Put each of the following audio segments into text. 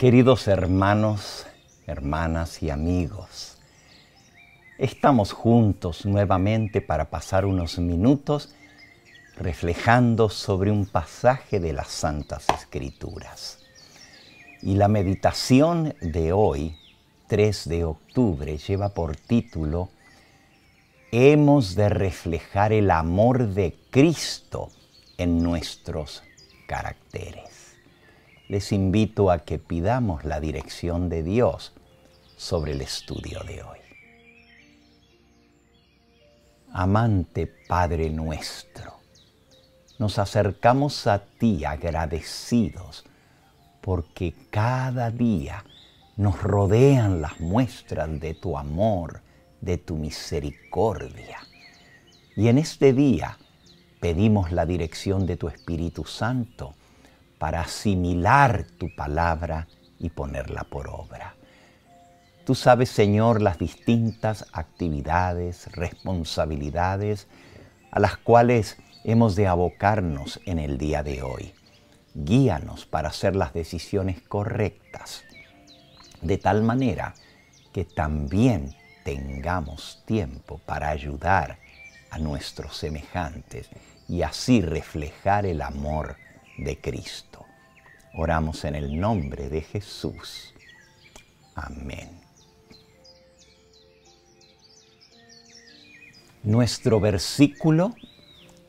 Queridos hermanos, hermanas y amigos, estamos juntos nuevamente para pasar unos minutos reflejando sobre un pasaje de las Santas Escrituras. Y la meditación de hoy, 3 de octubre, lleva por título Hemos de reflejar el amor de Cristo en nuestros caracteres les invito a que pidamos la dirección de Dios sobre el estudio de hoy. Amante Padre nuestro, nos acercamos a ti agradecidos porque cada día nos rodean las muestras de tu amor, de tu misericordia. Y en este día pedimos la dirección de tu Espíritu Santo para asimilar tu palabra y ponerla por obra. Tú sabes, Señor, las distintas actividades, responsabilidades a las cuales hemos de abocarnos en el día de hoy. Guíanos para hacer las decisiones correctas, de tal manera que también tengamos tiempo para ayudar a nuestros semejantes y así reflejar el amor de Cristo. Oramos en el nombre de Jesús. Amén. Nuestro versículo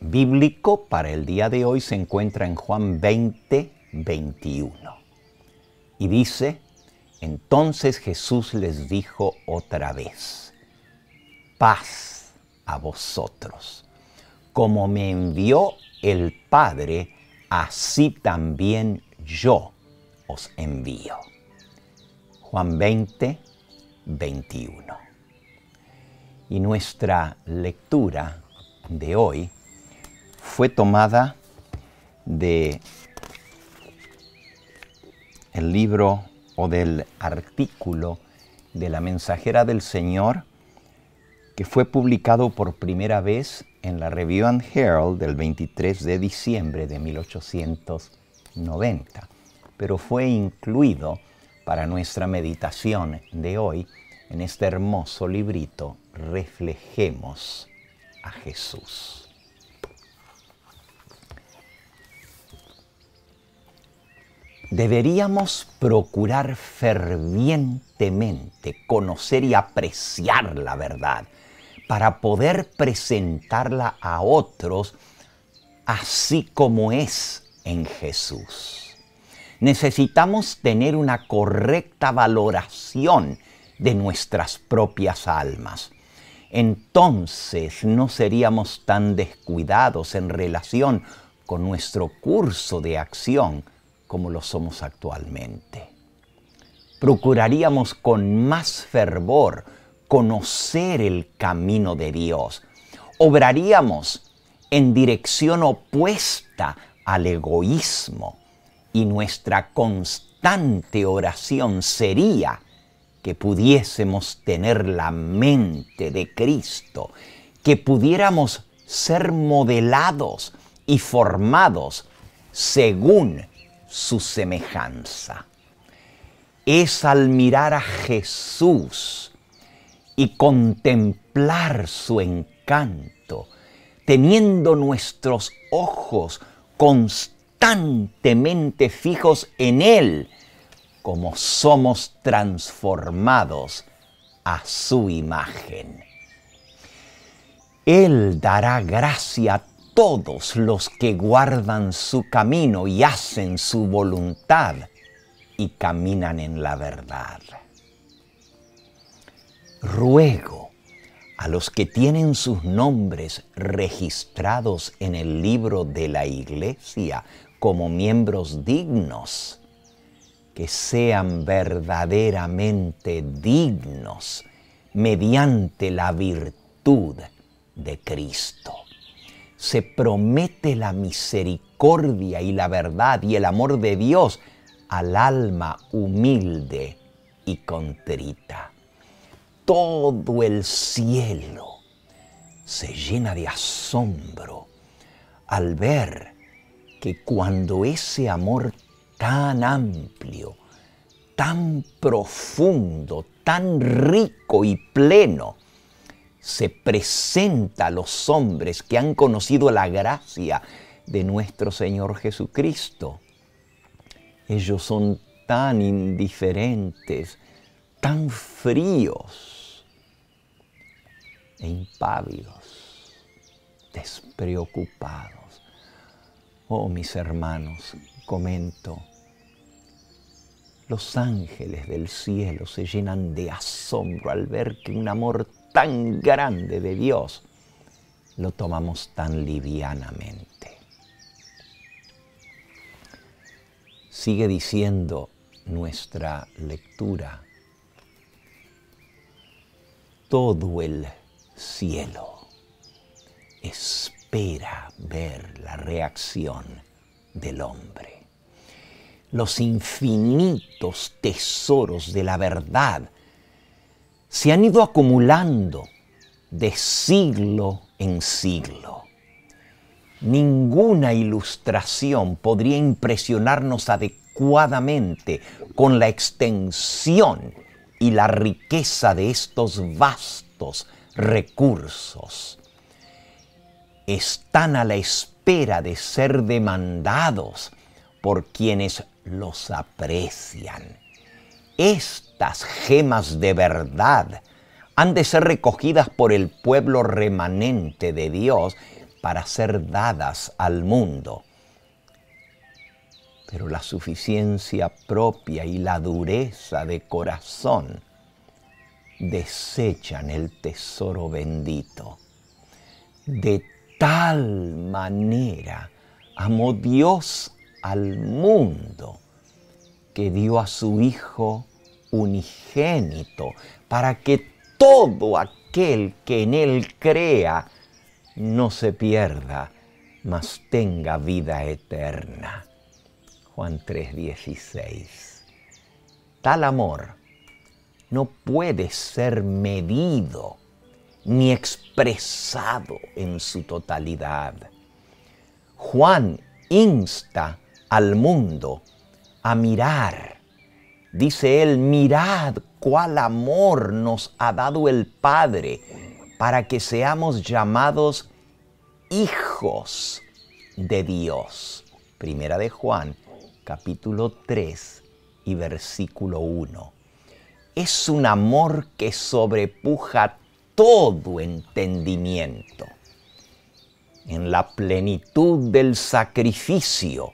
bíblico para el día de hoy se encuentra en Juan 20, 21. Y dice, entonces Jesús les dijo otra vez, paz a vosotros. Como me envió el Padre, así también yo os envío. Juan 20, 21. Y nuestra lectura de hoy fue tomada de el libro o del artículo de la mensajera del Señor que fue publicado por primera vez en la Review and Herald del 23 de diciembre de 1890, pero fue incluido para nuestra meditación de hoy en este hermoso librito Reflejemos a Jesús. Deberíamos procurar fervientemente conocer y apreciar la verdad para poder presentarla a otros así como es en Jesús. Necesitamos tener una correcta valoración de nuestras propias almas. Entonces no seríamos tan descuidados en relación con nuestro curso de acción como lo somos actualmente. Procuraríamos con más fervor conocer el camino de Dios. Obraríamos en dirección opuesta al egoísmo y nuestra constante oración sería que pudiésemos tener la mente de Cristo, que pudiéramos ser modelados y formados según su semejanza. Es al mirar a Jesús y contemplar su encanto, teniendo nuestros ojos constantemente fijos en Él, como somos transformados a su imagen. Él dará gracia a todos los que guardan su camino y hacen su voluntad y caminan en la verdad ruego a los que tienen sus nombres registrados en el libro de la iglesia como miembros dignos, que sean verdaderamente dignos mediante la virtud de Cristo. Se promete la misericordia y la verdad y el amor de Dios al alma humilde y contrita todo el cielo se llena de asombro al ver que cuando ese amor tan amplio, tan profundo, tan rico y pleno, se presenta a los hombres que han conocido la gracia de nuestro Señor Jesucristo. Ellos son tan indiferentes, tan fríos, e impávidos, despreocupados. Oh, mis hermanos, comento, los ángeles del cielo se llenan de asombro al ver que un amor tan grande de Dios lo tomamos tan livianamente. Sigue diciendo nuestra lectura. Todo el cielo. Espera ver la reacción del hombre. Los infinitos tesoros de la verdad se han ido acumulando de siglo en siglo. Ninguna ilustración podría impresionarnos adecuadamente con la extensión y la riqueza de estos vastos recursos. Están a la espera de ser demandados por quienes los aprecian. Estas gemas de verdad han de ser recogidas por el pueblo remanente de Dios para ser dadas al mundo. Pero la suficiencia propia y la dureza de corazón desechan el tesoro bendito. De tal manera amó Dios al mundo que dio a su Hijo unigénito para que todo aquel que en Él crea no se pierda, mas tenga vida eterna. Juan 3:16. Tal amor no puede ser medido ni expresado en su totalidad. Juan insta al mundo a mirar. Dice él, mirad cuál amor nos ha dado el Padre para que seamos llamados hijos de Dios. Primera de Juan, capítulo 3 y versículo 1 es un amor que sobrepuja todo entendimiento. En la plenitud del sacrificio,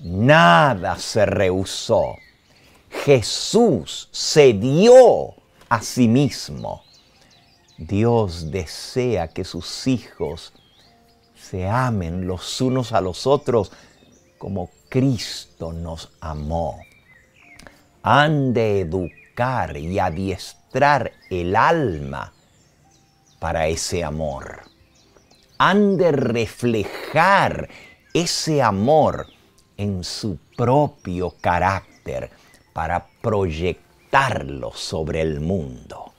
nada se rehusó. Jesús se dio a sí mismo. Dios desea que sus hijos se amen los unos a los otros como Cristo nos amó. Han de educar y adiestrar el alma para ese amor. Han de reflejar ese amor en su propio carácter para proyectarlo sobre el mundo.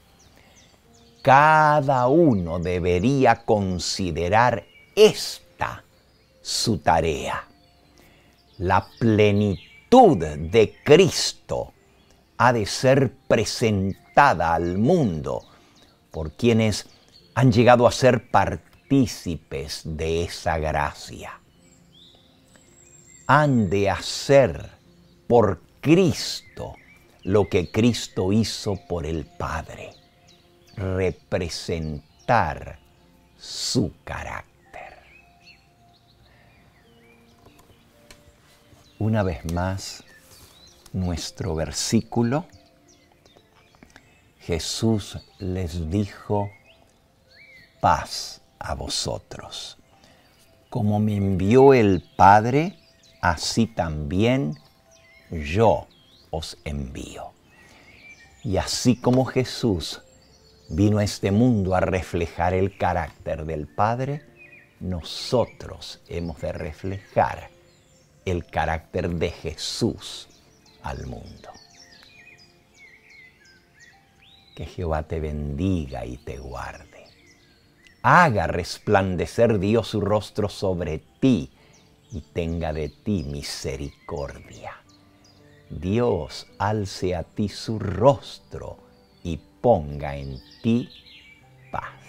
Cada uno debería considerar esta su tarea, la plenitud de Cristo ha de ser presentada al mundo por quienes han llegado a ser partícipes de esa gracia. Han de hacer por Cristo lo que Cristo hizo por el Padre, representar su carácter. Una vez más, nuestro versículo, Jesús les dijo, paz a vosotros. Como me envió el Padre, así también yo os envío. Y así como Jesús vino a este mundo a reflejar el carácter del Padre, nosotros hemos de reflejar el carácter de Jesús al mundo. Que Jehová te bendiga y te guarde. Haga resplandecer Dios su rostro sobre ti y tenga de ti misericordia. Dios alce a ti su rostro y ponga en ti paz.